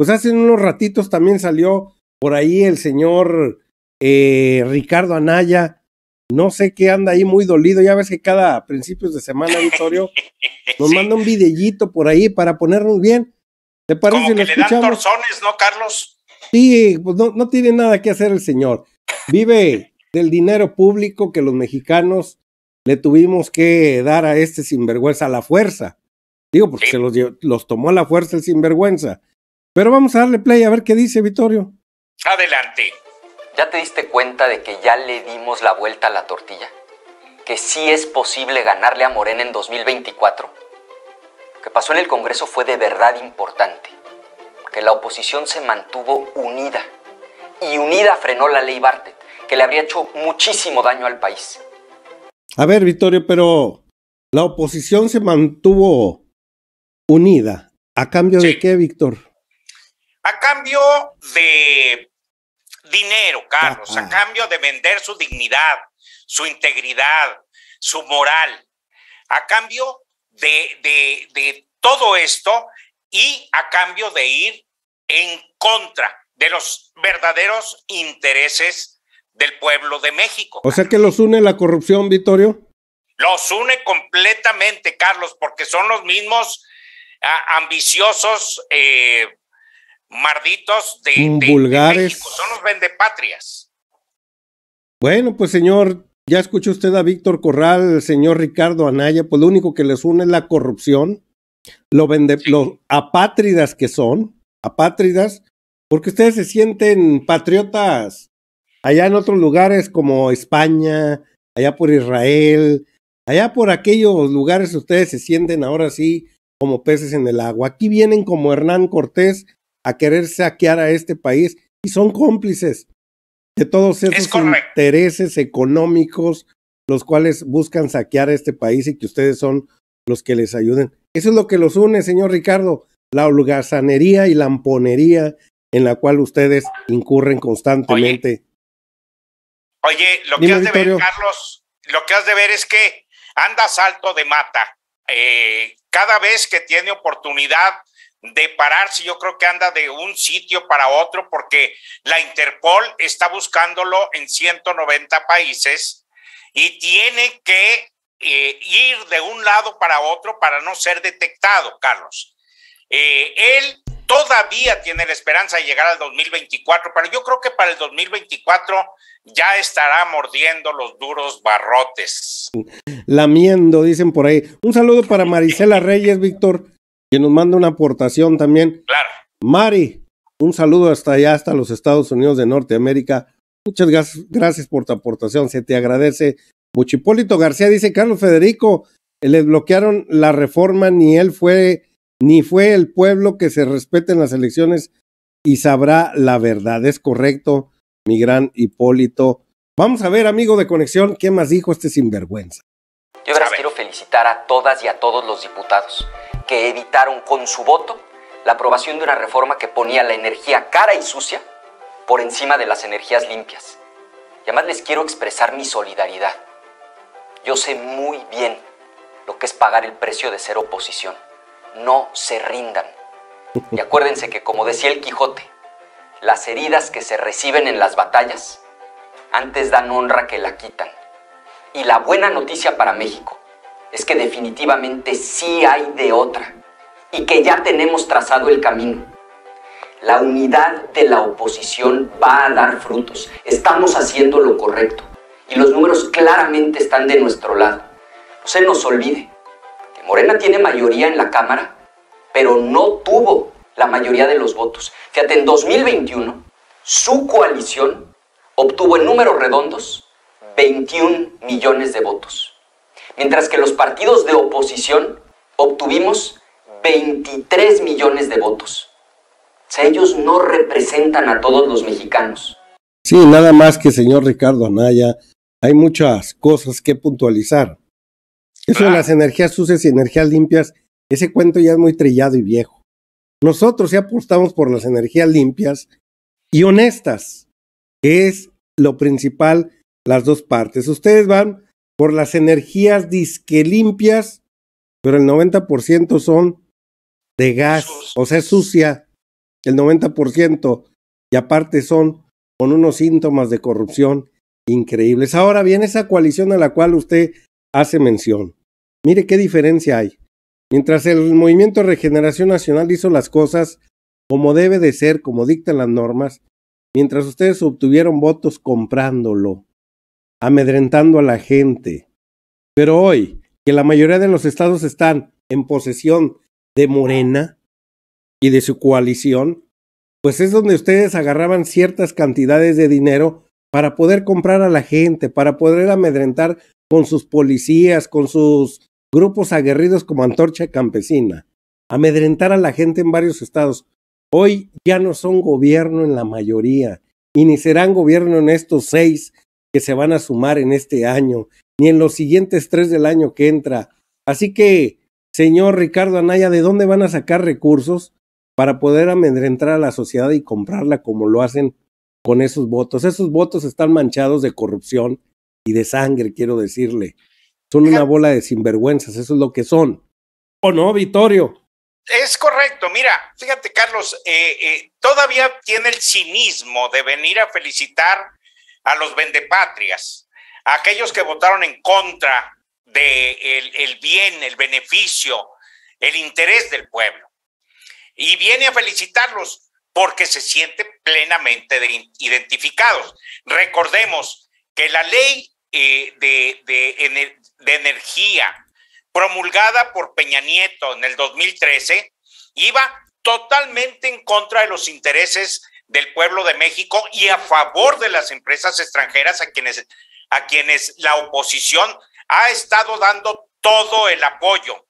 Pues hace unos ratitos también salió por ahí el señor eh, Ricardo Anaya. No sé qué anda ahí muy dolido. Ya ves que cada principios de semana, auditorio nos manda un videíto por ahí para ponernos bien. ¿Te parece? Como le dan torzones, ¿no, Carlos? Sí, pues no, no tiene nada que hacer el señor. Vive del dinero público que los mexicanos le tuvimos que dar a este sinvergüenza a la fuerza. Digo, porque se los, los tomó a la fuerza el sinvergüenza. Pero vamos a darle play a ver qué dice Vittorio. Adelante. ¿Ya te diste cuenta de que ya le dimos la vuelta a la tortilla? Que sí es posible ganarle a Morena en 2024. Lo que pasó en el Congreso fue de verdad importante. Que la oposición se mantuvo unida. Y unida frenó la ley Bartlett, que le habría hecho muchísimo daño al país. A ver, Vittorio, pero la oposición se mantuvo unida. ¿A cambio de qué, Víctor? a cambio de dinero, Carlos, a cambio de vender su dignidad, su integridad, su moral, a cambio de, todo esto y a cambio de ir en contra de los verdaderos intereses del pueblo de México. O sea que los une la corrupción, Vittorio. Los une completamente, Carlos, porque son los mismos ah, ambiciosos eh, marditos de, vulgares. son los vendepatrias. Bueno, pues señor, ya escuchó usted a Víctor Corral, señor Ricardo Anaya, pues lo único que les une es la corrupción, lo los apátridas que son, apátridas, porque ustedes se sienten patriotas allá en otros lugares como España, allá por Israel, allá por aquellos lugares ustedes se sienten ahora sí como peces en el agua. Aquí vienen como Hernán Cortés a querer saquear a este país y son cómplices de todos esos intereses económicos, los cuales buscan saquear a este país y que ustedes son los que les ayuden. Eso es lo que los une, señor Ricardo, la holgazanería y la lamponería en la cual ustedes incurren constantemente. Oye, lo que has de ver, Carlos, lo que has de ver es que anda salto de mata. Eh, cada vez que tiene oportunidad de pararse. Yo creo que anda de un sitio para otro porque la Interpol está buscándolo en 190 países y tiene que eh, ir de un lado para otro para no ser detectado, Carlos. Eh, él todavía tiene la esperanza de llegar al 2024, pero yo creo que para el 2024 ya estará mordiendo los duros barrotes. Lamiendo, dicen por ahí. Un saludo para Marisela Reyes, Víctor que nos manda una aportación también. Claro. Mari, un saludo hasta allá, hasta los Estados Unidos de Norteamérica. Muchas gracias por tu aportación, se te agradece. Hipólito García dice, Carlos Federico, les bloquearon la reforma, ni él fue, ni fue el pueblo que se respete en las elecciones y sabrá la verdad. Es correcto, mi gran Hipólito. Vamos a ver, amigo de conexión, qué más dijo este sinvergüenza. Yo ahora quiero felicitar a todas y a todos los diputados que evitaron con su voto la aprobación de una reforma que ponía la energía cara y sucia por encima de las energías limpias. Y además les quiero expresar mi solidaridad. Yo sé muy bien lo que es pagar el precio de ser oposición. No se rindan. Y acuérdense que, como decía el Quijote, las heridas que se reciben en las batallas antes dan honra que la quitan. Y la buena noticia para México es que definitivamente sí hay de otra y que ya tenemos trazado el camino. La unidad de la oposición va a dar frutos. Estamos haciendo lo correcto y los números claramente están de nuestro lado. No se nos olvide que Morena tiene mayoría en la Cámara, pero no tuvo la mayoría de los votos. Fíjate, en 2021 su coalición obtuvo en números redondos 21 millones de votos mientras que los partidos de oposición obtuvimos 23 millones de votos. O sea, ellos no representan a todos los mexicanos. Sí, nada más que señor Ricardo Anaya, hay muchas cosas que puntualizar. Eso de las energías sucias y energías limpias, ese cuento ya es muy trillado y viejo. Nosotros ya apostamos por las energías limpias y honestas, que es lo principal, las dos partes. Ustedes van por las energías disque limpias, pero el 90% son de gas, o sea, sucia, el 90%, y aparte son con unos síntomas de corrupción increíbles. Ahora bien, esa coalición a la cual usted hace mención, mire qué diferencia hay. Mientras el Movimiento Regeneración Nacional hizo las cosas como debe de ser, como dictan las normas, mientras ustedes obtuvieron votos comprándolo, amedrentando a la gente. Pero hoy, que la mayoría de los estados están en posesión de Morena y de su coalición, pues es donde ustedes agarraban ciertas cantidades de dinero para poder comprar a la gente, para poder amedrentar con sus policías, con sus grupos aguerridos como Antorcha Campesina, amedrentar a la gente en varios estados. Hoy ya no son gobierno en la mayoría y ni serán gobierno en estos seis que se van a sumar en este año, ni en los siguientes tres del año que entra. Así que, señor Ricardo Anaya, ¿de dónde van a sacar recursos para poder amedrentar a la sociedad y comprarla como lo hacen con esos votos? Esos votos están manchados de corrupción y de sangre, quiero decirle. Son una bola de sinvergüenzas, eso es lo que son. ¿O no, Vittorio? Es correcto, mira, fíjate Carlos, eh, eh todavía tiene el cinismo de venir a felicitar a los vendepatrias, a aquellos que votaron en contra del de el, bien, el beneficio, el interés del pueblo. Y viene a felicitarlos porque se siente plenamente identificados. Recordemos que la ley eh, de, de, energía promulgada por Peña Nieto en el 2013 iba totalmente en contra de los intereses del pueblo de México y a favor de las empresas extranjeras a quienes, a quienes la oposición ha estado dando todo el apoyo.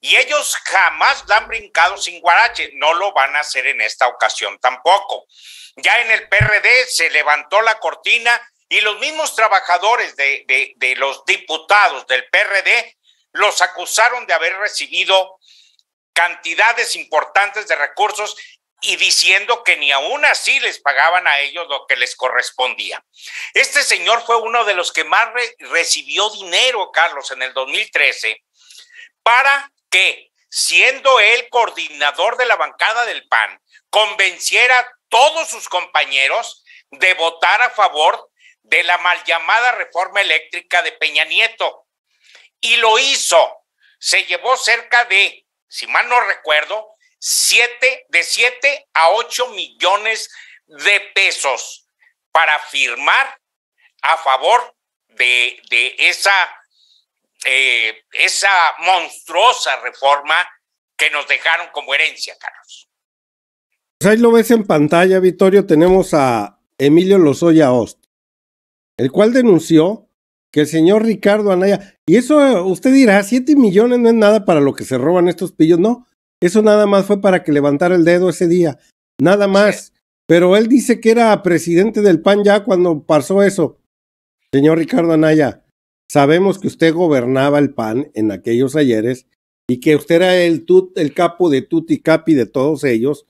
Y ellos jamás han brincado sin guarache, no lo van a hacer en esta ocasión tampoco. Ya en el PRD se levantó la cortina y los mismos trabajadores de, de, de los diputados del PRD los acusaron de haber recibido cantidades importantes de recursos y diciendo que ni aún así les pagaban a ellos lo que les correspondía. Este señor fue uno de los que más recibió dinero, Carlos, en el 2013, para que, siendo él coordinador de la bancada del PAN, convenciera a todos sus compañeros de votar a favor de la mal llamada reforma eléctrica de Peña Nieto. Y lo hizo. Se llevó cerca de, si mal no recuerdo, siete de 7 a 8 millones de pesos para firmar a favor de, de esa, eh, esa monstruosa reforma que nos dejaron como herencia, Carlos. Pues ahí lo ves en pantalla, Vittorio, tenemos a Emilio Lozoya Ost, el cual denunció que el señor Ricardo Anaya, y eso usted dirá, 7 millones no es nada para lo que se roban estos pillos, no, eso nada más fue para que levantara el dedo ese día. Nada más. Pero él dice que era presidente del PAN ya cuando pasó eso. Señor Ricardo Anaya, sabemos que usted gobernaba el PAN en aquellos ayeres y que usted era el, el capo de Tuti Capi de todos ellos.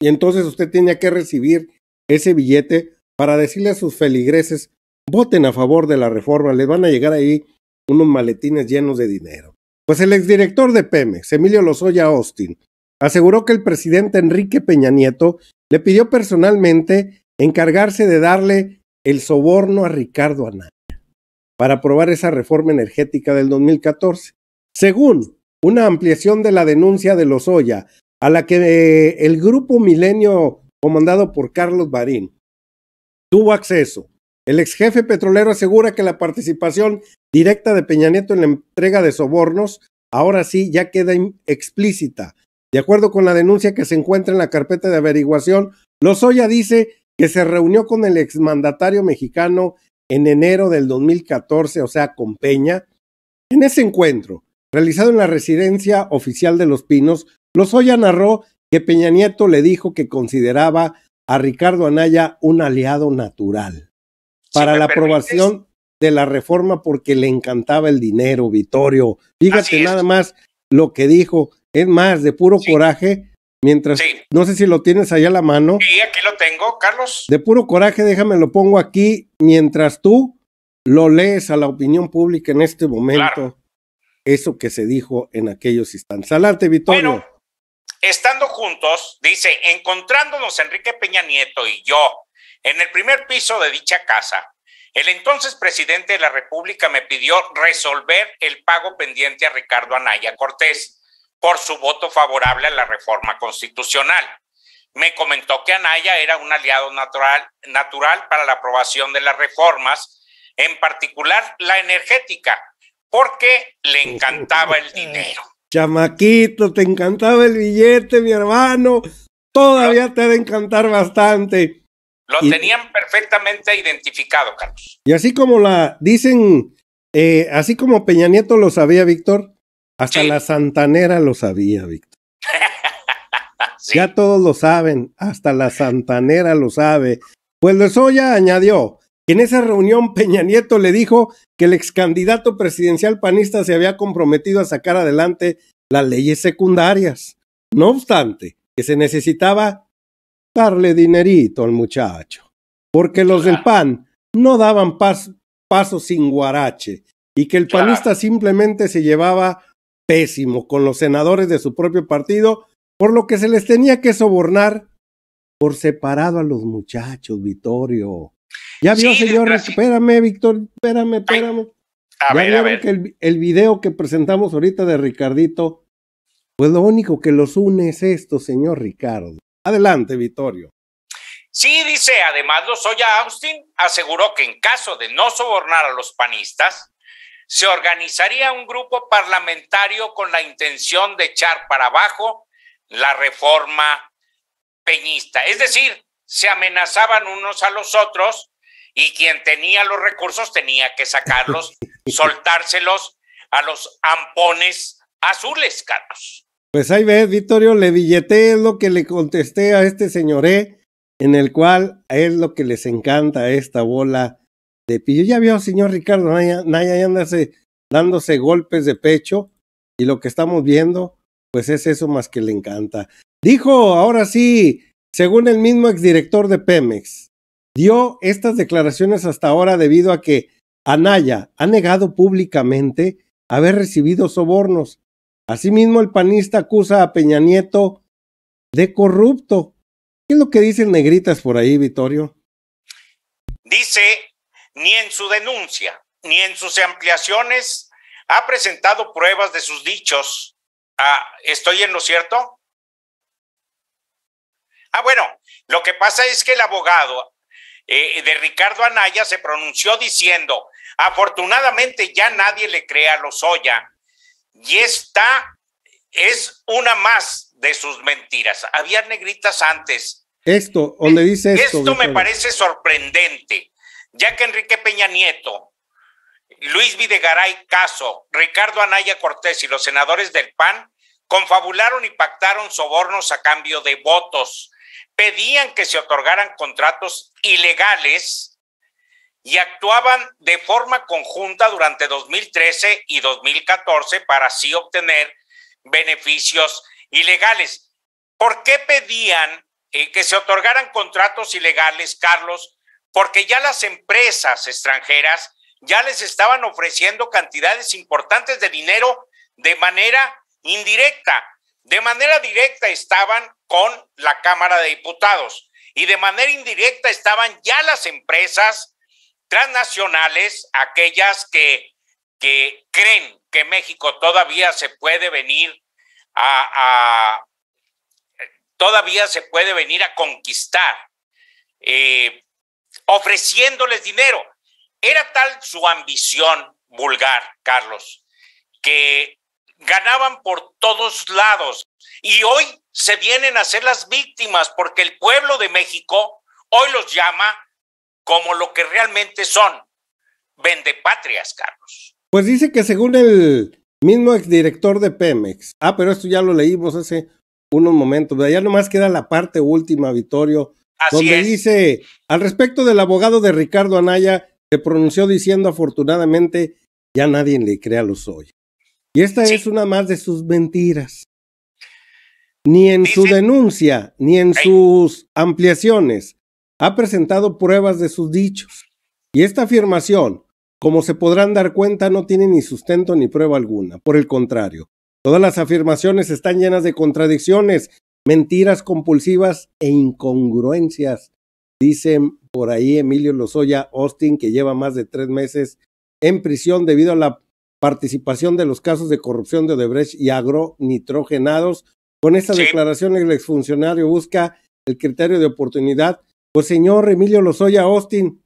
Y entonces usted tenía que recibir ese billete para decirle a sus feligreses, voten a favor de la reforma, les van a llegar ahí unos maletines llenos de dinero. Pues el exdirector de Pemex, Emilio Lozoya Austin, aseguró que el presidente Enrique Peña Nieto le pidió personalmente encargarse de darle el soborno a Ricardo Anaya para aprobar esa reforma energética del 2014. Según una ampliación de la denuncia de Lozoya, a la que eh, el grupo Milenio, comandado por Carlos Barín, tuvo acceso. El exjefe petrolero asegura que la participación directa de Peña Nieto en la entrega de sobornos, ahora sí ya queda explícita. De acuerdo con la denuncia que se encuentra en la carpeta de averiguación, Lozoya dice que se reunió con el exmandatario mexicano en enero del 2014, o sea, con Peña. En ese encuentro, realizado en la residencia oficial de Los Pinos, Lozoya narró que Peña Nieto le dijo que consideraba a Ricardo Anaya un aliado natural. Para la aprobación de la reforma porque le encantaba el dinero, Vittorio. Fíjate nada más lo que dijo. Es más, de puro coraje, mientras... No sé si lo tienes allá a la mano. Sí, aquí lo tengo, Carlos. De puro coraje, déjame lo pongo aquí, mientras tú lo lees a la opinión pública en este momento. Eso que se dijo en aquellos instantes. Salarte, Vittorio. Bueno, estando juntos, dice, encontrándonos Enrique Peña Nieto y yo en el primer piso de dicha casa, el entonces presidente de la República me pidió resolver el pago pendiente a Ricardo Anaya Cortés por su voto favorable a la reforma constitucional. Me comentó que Anaya era un aliado natural, para la aprobación de las reformas, en particular la energética, porque le encantaba el dinero. Chamaquito, te encantaba el billete, mi hermano. Todavía te de encantar bastante. Lo tenían perfectamente identificado, Carlos. Y así como la dicen, eh, así como Peña Nieto lo sabía, Víctor, hasta la Santanera lo sabía, Víctor. Ya todos lo saben, hasta la Santanera lo sabe. Pues Lozoya añadió, que en esa reunión Peña Nieto le dijo que el ex candidato presidencial panista se había comprometido a sacar adelante las leyes secundarias. No obstante, que se necesitaba darle dinerito al muchacho, porque los del PAN no daban paso sin guarache y que el panista simplemente se llevaba pésimo con los senadores de su propio partido, por lo que se les tenía que sobornar por separado a los muchachos, Vittorio. Ya vio, señor, espérame, Víctor, espérame, espérame. a ver, a ver. el video que presentamos ahorita de Ricardito, pues lo único que los une es esto, señor Ricardo. Adelante, Vittorio. Sí, dice, además Lozoya Austin aseguró que en caso de no sobornar a los panistas, se organizaría un grupo parlamentario con la intención de echar para abajo la reforma peñista. Es decir, se amenazaban unos a los otros y quien tenía los recursos tenía que sacarlos, soltárselos a los ampones azules, Carlos. Pues ahí ves, Vittorio, le billeté es lo que le contesté a este señoré, ¿eh? en el cual es lo que les encanta esta bola de pillo. Ya vio, señor Ricardo Naya, Naya eh, dándose golpes de pecho y lo que estamos viendo, pues es eso más que le encanta. Dijo, ahora sí, según el mismo exdirector de Pemex, dio estas declaraciones hasta ahora debido a que Anaya ha negado públicamente haber recibido sobornos Asimismo, el panista acusa a Peña Nieto de corrupto. ¿Qué es lo que dicen negritas por ahí, Vitorio? Dice, ni en su denuncia, ni en sus ampliaciones ha presentado pruebas de sus dichos. Ah, ¿Estoy en lo cierto? Ah, bueno, lo que pasa es que el abogado eh, de Ricardo Anaya se pronunció diciendo, afortunadamente ya nadie le cree a Lozoya y esta es una más de sus mentiras. Había negritas antes. Esto, o le dice esto. Esto me parece sorprendente, ya que Enrique Peña Nieto, Luis Videgaray Caso, Ricardo Anaya Cortés y los senadores del PAN confabularon y pactaron sobornos a cambio de votos. Pedían que se otorgaran contratos ilegales y actuaban de forma conjunta durante 2013 y 2014 para así obtener beneficios ilegales. ¿Por qué pedían eh, que se otorgaran contratos ilegales, Carlos? Porque ya las empresas extranjeras ya les estaban ofreciendo cantidades importantes de dinero de manera indirecta. De manera directa estaban con la Cámara de Diputados y de manera indirecta estaban ya las empresas transnacionales, aquellas que, que creen que México todavía se puede venir a, a todavía se puede venir a conquistar, eh, ofreciéndoles dinero. Era tal su ambición vulgar, Carlos, que ganaban por todos lados y hoy se vienen a ser las víctimas porque el pueblo de México hoy los llama como lo que realmente son. Vendepatrias, Carlos. Pues dice que según el mismo exdirector de Pemex, ah, pero esto ya lo leímos pues, hace unos momentos, ya nomás queda la parte última, Vitorio, donde dice, al respecto del abogado de Ricardo Anaya, se pronunció diciendo afortunadamente, ya nadie le crea los hoy. Y esta es una más de sus mentiras. Ni en su denuncia, ni en sus ampliaciones, ha presentado pruebas de sus dichos. Y esta afirmación, como se podrán dar cuenta, no tiene ni sustento ni prueba alguna. Por el contrario, todas las afirmaciones están llenas de contradicciones, mentiras compulsivas e incongruencias. Dicen por ahí Emilio Lozoya Austin, que lleva más de tres meses en prisión debido a la participación de los casos de corrupción de Odebrecht y agronitrogenados. Con esta declaración, el exfuncionario busca el criterio de oportunidad pues señor Emilio Lozoya Austin,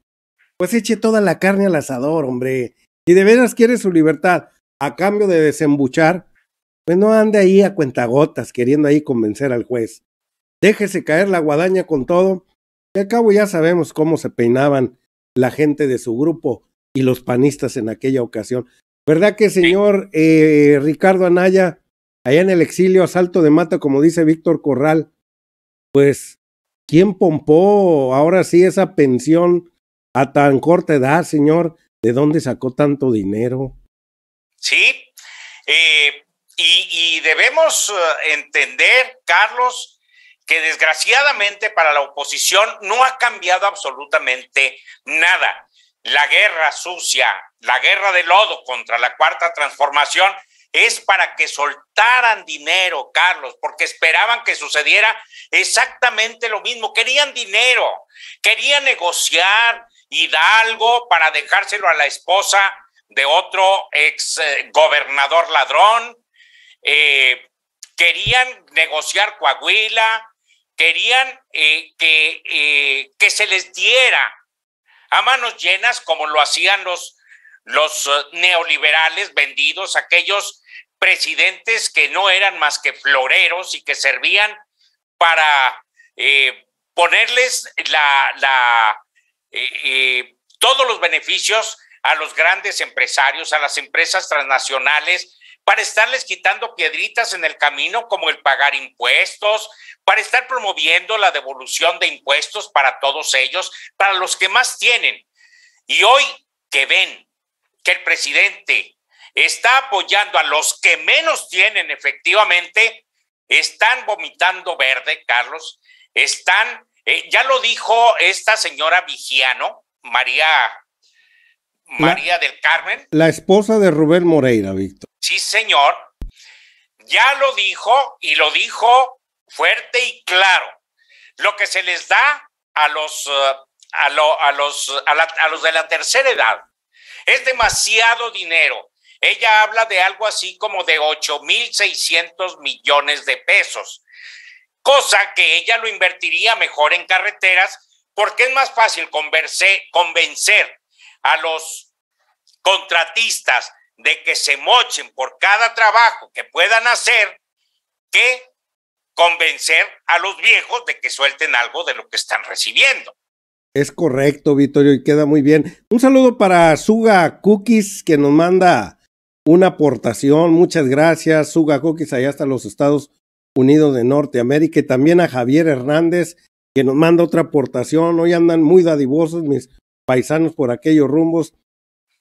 pues eche toda la carne al asador, hombre. Y de veras quiere su libertad a cambio de desembuchar, pues no ande ahí a cuentagotas queriendo ahí convencer al juez. Déjese caer la guadaña con todo, y al cabo ya sabemos cómo se peinaban la gente de su grupo y los panistas en aquella ocasión. ¿Verdad que señor eh, Ricardo Anaya, allá en el exilio, asalto de mata, como dice Víctor Corral, pues ¿Quién pompó ahora sí esa pensión a tan corta edad, señor? ¿De dónde sacó tanto dinero? Sí, eh, y, y, debemos eh, entender, Carlos, que desgraciadamente para la oposición no ha cambiado absolutamente nada. La guerra sucia, la guerra de lodo contra la cuarta transformación es para que soltaran dinero, Carlos, porque esperaban que sucediera exactamente lo mismo. Querían dinero, querían negociar Hidalgo para dejárselo a la esposa de otro ex eh, gobernador ladrón. Eh, querían negociar Coahuila, querían eh, que, que se les diera a manos llenas como lo hacían los, los neoliberales vendidos, aquellos presidentes que no eran más que floreros y que servían para eh, ponerles la, eh, eh, todos los beneficios a los grandes empresarios, a las empresas transnacionales, para estarles quitando piedritas en el camino como el pagar impuestos, para estar promoviendo la devolución de impuestos para todos ellos, para los que más tienen. Y hoy que ven que el presidente está apoyando a los que menos tienen efectivamente, están vomitando verde, Carlos, están, eh, ya lo dijo esta señora Vigiano, María, María del Carmen. La esposa de Rubén Moreira, Víctor. Sí, señor, ya lo dijo y lo dijo fuerte y claro. Lo que se les da a los, eh, a, los, a los de la tercera edad es demasiado dinero ella habla de algo así como de 8.600 millones de pesos, cosa que ella lo invertiría mejor en carreteras porque es más fácil convencer a los contratistas de que se mochen por cada trabajo que puedan hacer que convencer a los viejos de que suelten algo de lo que están recibiendo. Es correcto, Vittorio, y queda muy bien. Un saludo para Suga Cookies que nos manda una aportación. Muchas gracias, Suga Cookies, allá hasta los Estados Unidos de Norteamérica. Y también a Javier Hernández, que nos manda otra aportación. Hoy andan muy dadivosos mis paisanos por aquellos rumbos.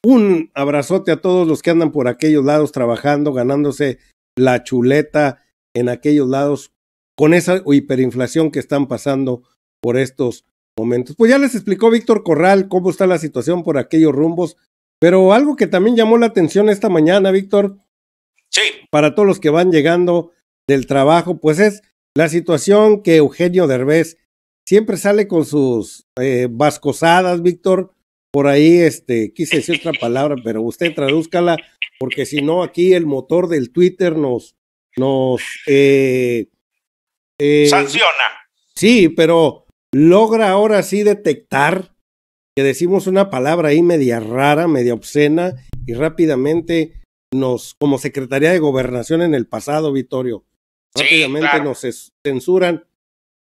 Un abrazote a todos los que andan por aquellos lados trabajando, ganándose la chuleta en aquellos lados con esa hiperinflación que están pasando por estos momentos. Pues ya les explicó Víctor Corral cómo está la situación por aquellos rumbos. Pero algo que también llamó la atención esta mañana, Víctor, sí. para todos los que van llegando del trabajo, pues es la situación que Eugenio Derbez siempre sale con sus eh, vascosadas, Víctor, por ahí, este, quise decir otra palabra, pero usted tradúzcala, porque si no, aquí el motor del Twitter nos, nos, eh, eh, sanciona. Sí, pero logra ahora sí detectar que decimos una palabra ahí media rara, media obscena, y rápidamente nos, como Secretaría de Gobernación en el pasado, Vittorio, rápidamente nos censuran